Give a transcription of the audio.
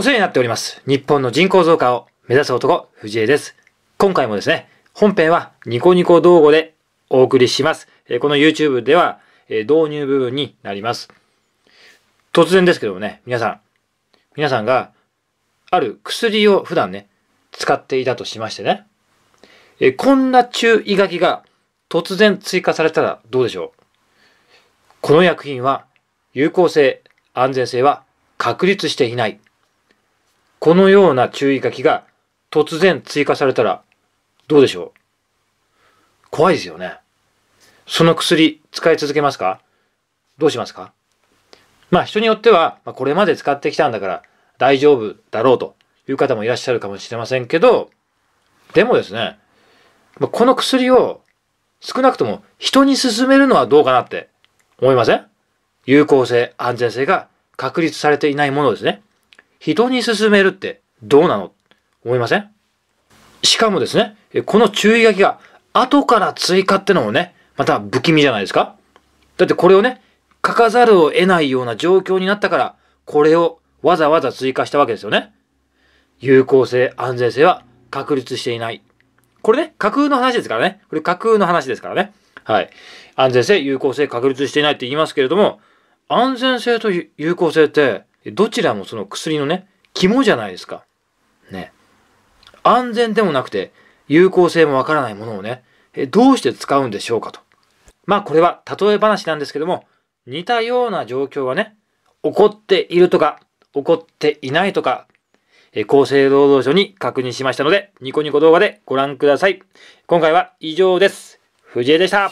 お世話になっております。日本の人口増加を目指す男、藤江です。今回もですね、本編はニコニコ動画でお送りします。この YouTube では導入部分になります。突然ですけどもね、皆さん、皆さんがある薬を普段ね、使っていたとしましてね、えこんな注意書きが突然追加されたらどうでしょうこの薬品は有効性、安全性は確立していない。このような注意書きが突然追加されたらどうでしょう怖いですよね。その薬使い続けますかどうしますかまあ人によっては、まこれまで使ってきたんだから大丈夫だろうという方もいらっしゃるかもしれませんけど、でもですね、まこの薬を少なくとも人に勧めるのはどうかなって思いません有効性、安全性が確立されていないものですね。人に勧めるってどうなの思いませんしかもですね、この注意書きが後から追加ってのもね、また不気味じゃないですかだってこれをね、書かざるを得ないような状況になったから、これをわざわざ追加したわけですよね。有効性、安全性は確立していない。これね、架空の話ですからね。これ架空の話ですからね。はい。安全性、有効性、確立していないって言いますけれども、安全性と有効性って、どちらもその薬のね、肝じゃないですか。ね。安全でもなくて、有効性もわからないものをね、どうして使うんでしょうかと。まあこれは例え話なんですけども、似たような状況はね、起こっているとか、起こっていないとか、厚生労働省に確認しましたので、ニコニコ動画でご覧ください。今回は以上です。藤江でした。